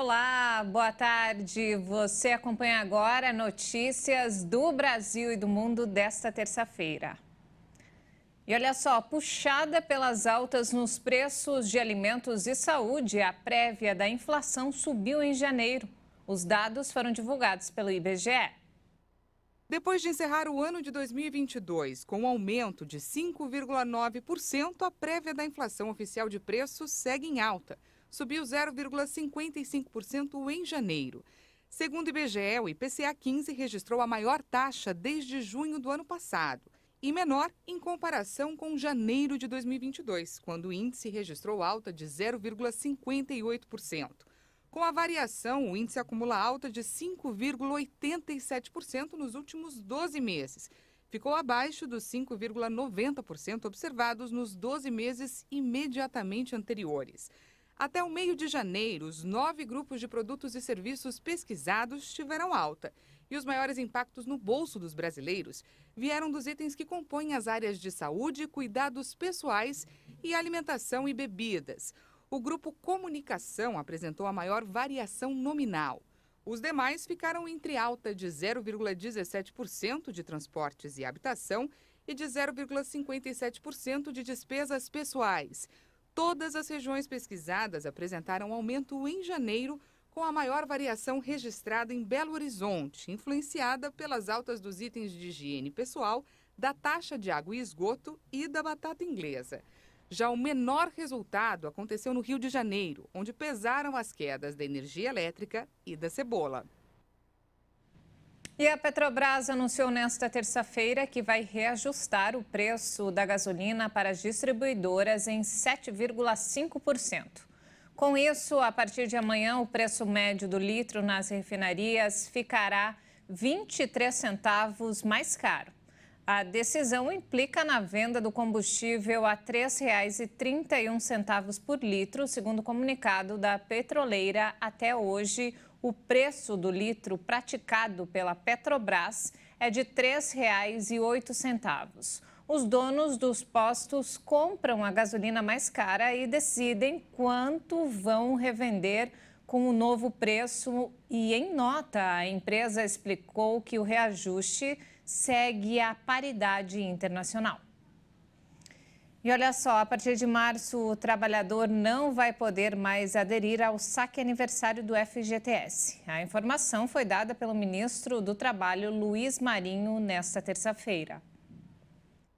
Olá, boa tarde. Você acompanha agora notícias do Brasil e do mundo desta terça-feira. E olha só, puxada pelas altas nos preços de alimentos e saúde, a prévia da inflação subiu em janeiro. Os dados foram divulgados pelo IBGE. Depois de encerrar o ano de 2022 com um aumento de 5,9%, a prévia da inflação oficial de preços segue em alta subiu 0,55% em janeiro. Segundo o IBGE, o IPCA 15 registrou a maior taxa desde junho do ano passado e menor em comparação com janeiro de 2022, quando o índice registrou alta de 0,58%. Com a variação, o índice acumula alta de 5,87% nos últimos 12 meses. Ficou abaixo dos 5,90% observados nos 12 meses imediatamente anteriores. Até o meio de janeiro, os nove grupos de produtos e serviços pesquisados tiveram alta. E os maiores impactos no bolso dos brasileiros vieram dos itens que compõem as áreas de saúde, cuidados pessoais e alimentação e bebidas. O grupo Comunicação apresentou a maior variação nominal. Os demais ficaram entre alta de 0,17% de transportes e habitação e de 0,57% de despesas pessoais. Todas as regiões pesquisadas apresentaram aumento em janeiro, com a maior variação registrada em Belo Horizonte, influenciada pelas altas dos itens de higiene pessoal, da taxa de água e esgoto e da batata inglesa. Já o menor resultado aconteceu no Rio de Janeiro, onde pesaram as quedas da energia elétrica e da cebola. E a Petrobras anunciou nesta terça-feira que vai reajustar o preço da gasolina para as distribuidoras em 7,5%. Com isso, a partir de amanhã, o preço médio do litro nas refinarias ficará 23 centavos mais caro. A decisão implica na venda do combustível a R$ 3,31 por litro, segundo o comunicado da petroleira até hoje o preço do litro praticado pela Petrobras é de R$ 3,08. Os donos dos postos compram a gasolina mais cara e decidem quanto vão revender com o novo preço. E em nota, a empresa explicou que o reajuste segue a paridade internacional. E olha só, a partir de março, o trabalhador não vai poder mais aderir ao saque aniversário do FGTS. A informação foi dada pelo ministro do Trabalho, Luiz Marinho, nesta terça-feira.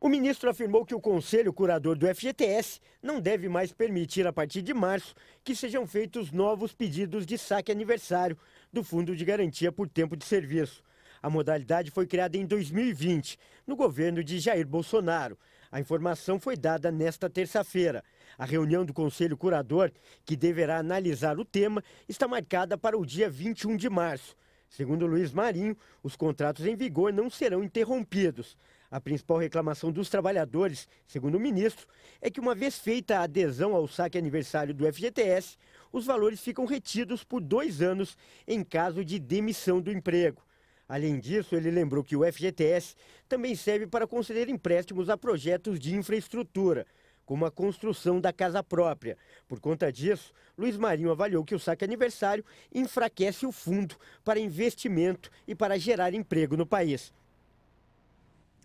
O ministro afirmou que o conselho curador do FGTS não deve mais permitir, a partir de março, que sejam feitos novos pedidos de saque aniversário do Fundo de Garantia por Tempo de Serviço. A modalidade foi criada em 2020, no governo de Jair Bolsonaro. A informação foi dada nesta terça-feira. A reunião do Conselho Curador, que deverá analisar o tema, está marcada para o dia 21 de março. Segundo Luiz Marinho, os contratos em vigor não serão interrompidos. A principal reclamação dos trabalhadores, segundo o ministro, é que, uma vez feita a adesão ao saque aniversário do FGTS, os valores ficam retidos por dois anos em caso de demissão do emprego. Além disso, ele lembrou que o FGTS também serve para conceder empréstimos a projetos de infraestrutura, como a construção da casa própria. Por conta disso, Luiz Marinho avaliou que o saque aniversário enfraquece o fundo para investimento e para gerar emprego no país.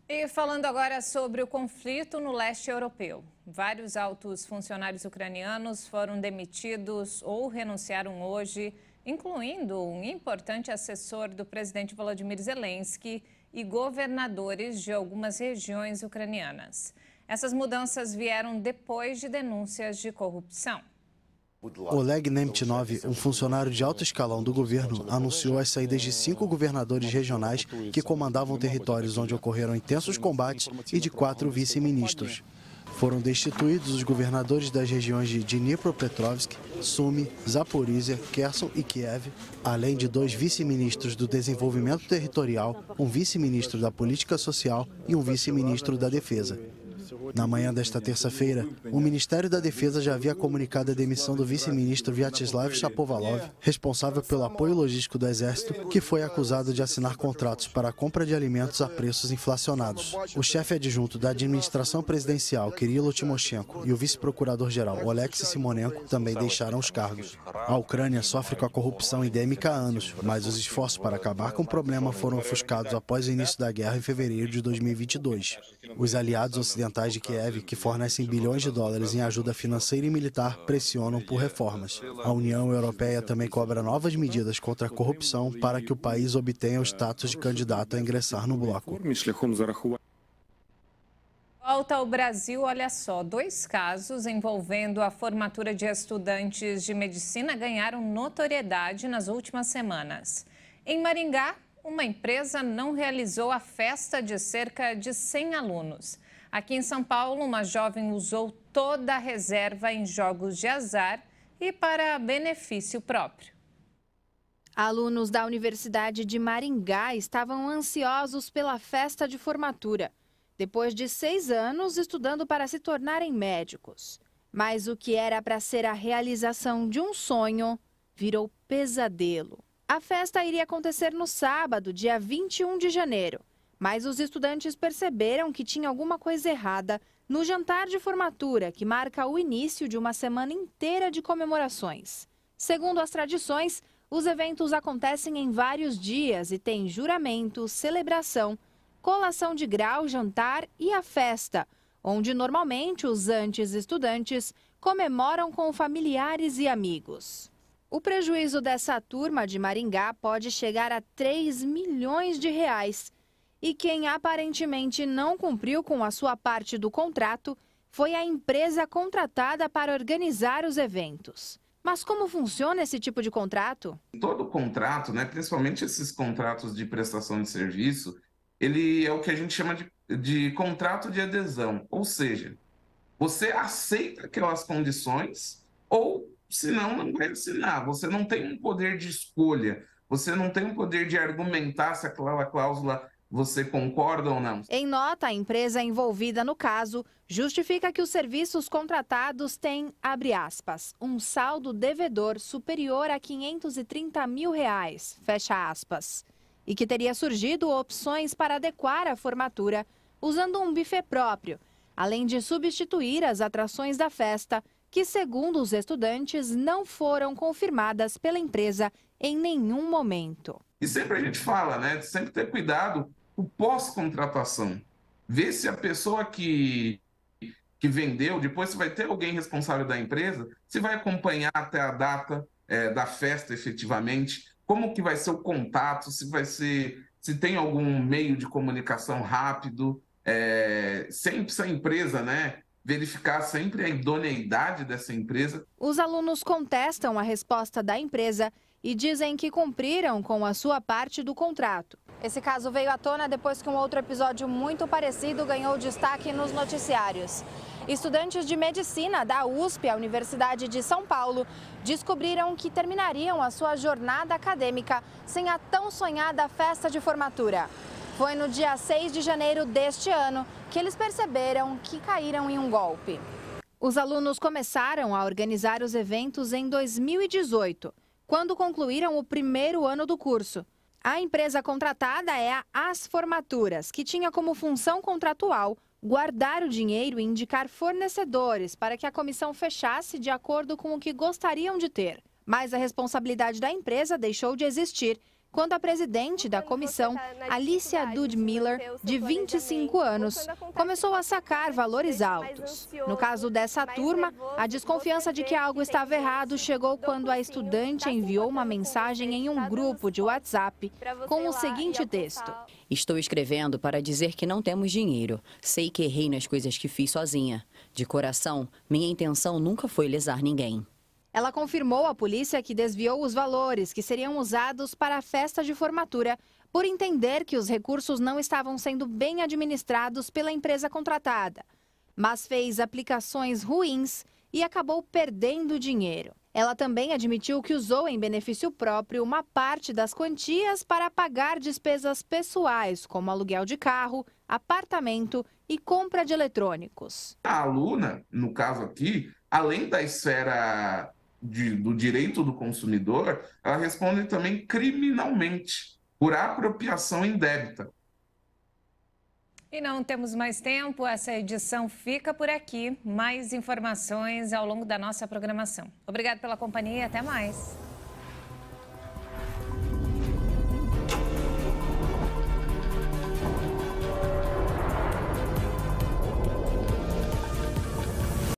E falando agora sobre o conflito no leste europeu. Vários altos funcionários ucranianos foram demitidos ou renunciaram hoje incluindo um importante assessor do presidente Volodymyr Zelensky e governadores de algumas regiões ucranianas. Essas mudanças vieram depois de denúncias de corrupção. Oleg Nemtinov, um funcionário de alto escalão do governo, anunciou as saídas de cinco governadores regionais que comandavam territórios onde ocorreram intensos combates e de quatro vice-ministros. Foram destituídos os governadores das regiões de Dnipropetrovsk, Sumi, Zaporizhia, Kherson e Kiev, além de dois vice-ministros do Desenvolvimento Territorial, um vice-ministro da Política Social e um vice-ministro da Defesa. Na manhã desta terça-feira, o Ministério da Defesa já havia comunicado a demissão do vice-ministro Vyacheslav Shapovalov, responsável pelo apoio logístico do Exército, que foi acusado de assinar contratos para a compra de alimentos a preços inflacionados. O chefe adjunto da administração presidencial, Kirilo Timoshenko, e o vice-procurador-geral, Oleksiy Simonenko, também deixaram os cargos. A Ucrânia sofre com a corrupção endêmica há anos, mas os esforços para acabar com o problema foram ofuscados após o início da guerra em fevereiro de 2022. Os aliados ocidentais estatais de Kiev, que fornecem bilhões de dólares em ajuda financeira e militar, pressionam por reformas. A União Europeia também cobra novas medidas contra a corrupção para que o país obtenha o status de candidato a ingressar no bloco. Volta ao Brasil, olha só, dois casos envolvendo a formatura de estudantes de medicina ganharam notoriedade nas últimas semanas. Em Maringá, uma empresa não realizou a festa de cerca de 100 alunos. Aqui em São Paulo, uma jovem usou toda a reserva em jogos de azar e para benefício próprio. Alunos da Universidade de Maringá estavam ansiosos pela festa de formatura, depois de seis anos estudando para se tornarem médicos. Mas o que era para ser a realização de um sonho virou pesadelo. A festa iria acontecer no sábado, dia 21 de janeiro, mas os estudantes perceberam que tinha alguma coisa errada no jantar de formatura, que marca o início de uma semana inteira de comemorações. Segundo as tradições, os eventos acontecem em vários dias e têm juramento, celebração, colação de grau, jantar e a festa, onde normalmente os antes estudantes comemoram com familiares e amigos. O prejuízo dessa turma de Maringá pode chegar a 3 milhões de reais. E quem aparentemente não cumpriu com a sua parte do contrato foi a empresa contratada para organizar os eventos. Mas como funciona esse tipo de contrato? Todo contrato, né, principalmente esses contratos de prestação de serviço, ele é o que a gente chama de, de contrato de adesão. Ou seja, você aceita aquelas condições ou senão não vai assinar. Você não tem um poder de escolha, você não tem um poder de argumentar se aquela cláusula você concorda ou não? Em nota, a empresa envolvida no caso justifica que os serviços contratados têm, abre aspas, um saldo devedor superior a 530 mil reais, fecha aspas, e que teria surgido opções para adequar a formatura usando um buffet próprio, além de substituir as atrações da festa que, segundo os estudantes, não foram confirmadas pela empresa em nenhum momento. E sempre a gente fala, né? Sempre ter cuidado o pós-contratação. Ver se a pessoa que, que vendeu, depois se vai ter alguém responsável da empresa, se vai acompanhar até a data é, da festa efetivamente, como que vai ser o contato, se vai ser, se tem algum meio de comunicação rápido. É, sempre se a empresa, né? verificar sempre a idoneidade dessa empresa. Os alunos contestam a resposta da empresa e dizem que cumpriram com a sua parte do contrato. Esse caso veio à tona depois que um outro episódio muito parecido ganhou destaque nos noticiários. Estudantes de medicina da USP, a Universidade de São Paulo, descobriram que terminariam a sua jornada acadêmica sem a tão sonhada festa de formatura. Foi no dia 6 de janeiro deste ano que eles perceberam que caíram em um golpe. Os alunos começaram a organizar os eventos em 2018, quando concluíram o primeiro ano do curso. A empresa contratada é a As Formaturas, que tinha como função contratual guardar o dinheiro e indicar fornecedores para que a comissão fechasse de acordo com o que gostariam de ter. Mas a responsabilidade da empresa deixou de existir quando a presidente da comissão, Alicia Dudmiller, de 25 anos, começou a sacar valores altos. No caso dessa turma, a desconfiança de que algo estava errado chegou quando a estudante enviou uma mensagem em um grupo de WhatsApp com o seguinte texto: Estou escrevendo para dizer que não temos dinheiro. Sei que errei nas coisas que fiz sozinha. De coração, minha intenção nunca foi lesar ninguém. Ela confirmou à polícia que desviou os valores que seriam usados para a festa de formatura por entender que os recursos não estavam sendo bem administrados pela empresa contratada, mas fez aplicações ruins e acabou perdendo dinheiro. Ela também admitiu que usou em benefício próprio uma parte das quantias para pagar despesas pessoais, como aluguel de carro, apartamento e compra de eletrônicos. A aluna, no caso aqui, além da esfera de, do direito do consumidor, ela responde também criminalmente por apropriação indébita. E não temos mais tempo, essa edição fica por aqui. Mais informações ao longo da nossa programação. Obrigado pela companhia, e até mais.